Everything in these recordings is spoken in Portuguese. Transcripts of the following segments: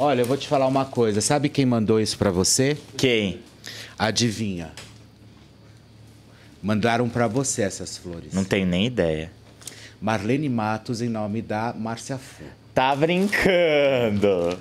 Olha, eu vou te falar uma coisa. Sabe quem mandou isso para você? Quem? Adivinha. Mandaram para você essas flores. Não tenho nem ideia. Marlene Matos em nome da Márcia Fu. Tá brincando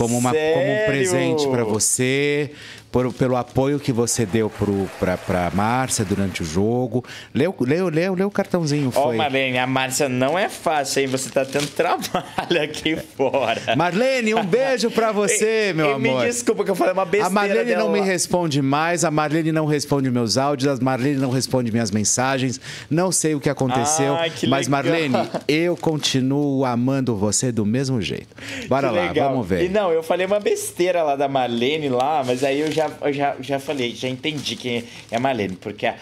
como, uma, como um presente para você, por, pelo apoio que você deu para a Márcia durante o jogo. Leu, leu, leu, leu o cartãozinho. Ó, oh, Marlene, a Márcia não é fácil, hein? Você está tendo trabalho aqui fora. Marlene, um beijo para você, e, meu e amor. Me desculpa que eu falei uma besteira. A Marlene não me responde mais, a Marlene não responde meus áudios, a Marlene não responde minhas mensagens. Não sei o que aconteceu, ah, que mas Marlene, eu continuo amando você do mesmo jeito. Bora que lá, legal. vamos ver. E não, não, eu falei uma besteira lá da Malene lá, mas aí eu já, eu já, já falei, já entendi quem é a Malene, porque a,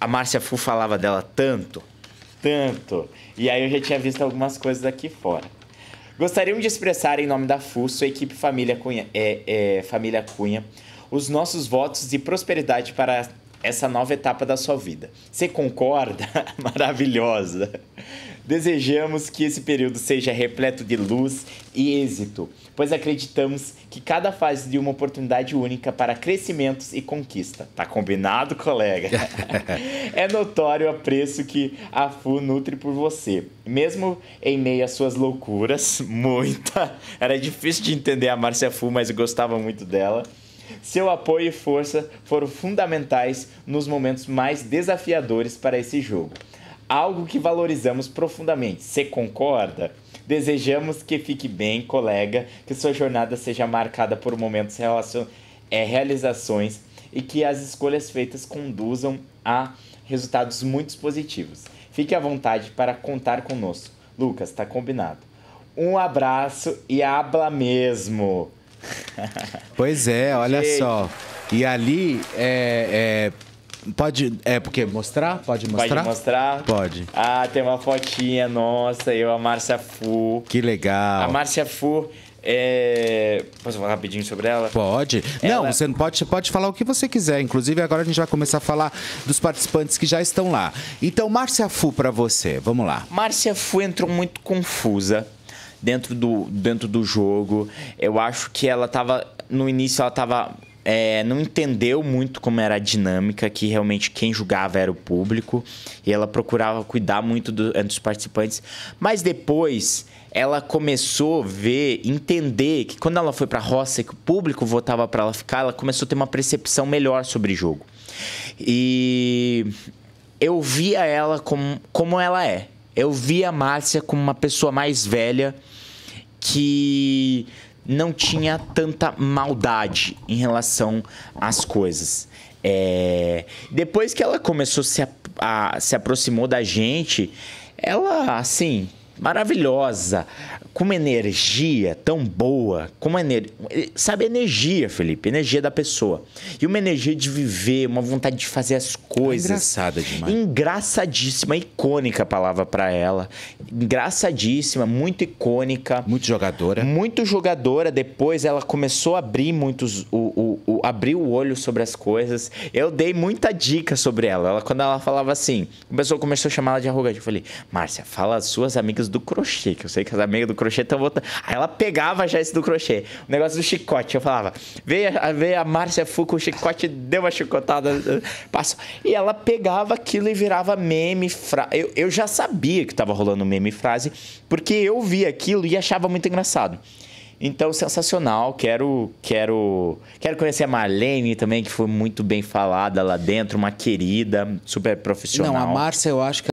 a Márcia Fu falava dela tanto, tanto, e aí eu já tinha visto algumas coisas aqui fora. Gostariam de expressar em nome da FU, sua equipe Família Cunha, é, é, Família Cunha, os nossos votos de prosperidade para essa nova etapa da sua vida. Você concorda? Maravilhosa! Desejamos que esse período seja repleto de luz e êxito, pois acreditamos que cada fase de uma oportunidade única para crescimentos e conquista. Tá combinado, colega? é notório o apreço que a FU nutre por você. Mesmo em meio às suas loucuras, muita. Era difícil de entender a Márcia Fu, mas eu gostava muito dela. Seu apoio e força foram fundamentais nos momentos mais desafiadores para esse jogo algo que valorizamos profundamente. Você concorda? Desejamos que fique bem, colega, que sua jornada seja marcada por momentos relacion... é, realizações e que as escolhas feitas conduzam a resultados muito positivos. Fique à vontade para contar conosco. Lucas, tá combinado. Um abraço e habla mesmo. Pois é, olha Gente. só. E ali é, é Pode. É, porque mostrar? Pode mostrar? Pode mostrar? Pode. Ah, tem uma fotinha nossa, eu, a Márcia Fu. Que legal. A Márcia Fu. É... Posso falar rapidinho sobre ela? Pode. Ela... Não, você não pode, pode falar o que você quiser. Inclusive, agora a gente vai começar a falar dos participantes que já estão lá. Então, Márcia Fu para você. Vamos lá. Márcia Fu entrou muito confusa dentro do, dentro do jogo. Eu acho que ela tava. No início ela tava é, não entendeu muito como era a dinâmica, que realmente quem julgava era o público, e ela procurava cuidar muito do, eh, dos participantes. Mas depois ela começou a ver, entender que quando ela foi para a roça, que o público votava para ela ficar, ela começou a ter uma percepção melhor sobre o jogo. E eu via ela como, como ela é. Eu via a Márcia como uma pessoa mais velha que não tinha tanta maldade em relação às coisas. É... Depois que ela começou a se, a... a se aproximou da gente, ela, assim, maravilhosa, com uma energia tão boa, com uma energia, sabe, energia, Felipe, energia da pessoa. E uma energia de viver, uma vontade de fazer as coisas. Engraçada demais. Engraçadíssima, icônica palavra para ela. Engraçadíssima, muito icônica. Muito jogadora. Muito jogadora. Depois ela começou a abrir muitos o, o, o abrir o olho sobre as coisas. Eu dei muita dica sobre ela. Ela quando ela falava assim, o pessoal começou a chamar ela de arrogante, eu falei: "Márcia, fala as suas amigas do crochê, que eu sei que as amigas do crochê estão voltando. Aí ela pegava já esse do crochê. O negócio do chicote, eu falava. Veio, veio a Márcia Fu com o chicote, deu uma chicotada, eh, passou. E ela pegava aquilo e virava meme, frase. Eu, eu já sabia que estava rolando meme frase, porque eu via aquilo e achava muito engraçado. Então, sensacional. Quero, quero, quero conhecer a Marlene também, que foi muito bem falada lá dentro, uma querida, super profissional. Não, a Márcia, eu acho que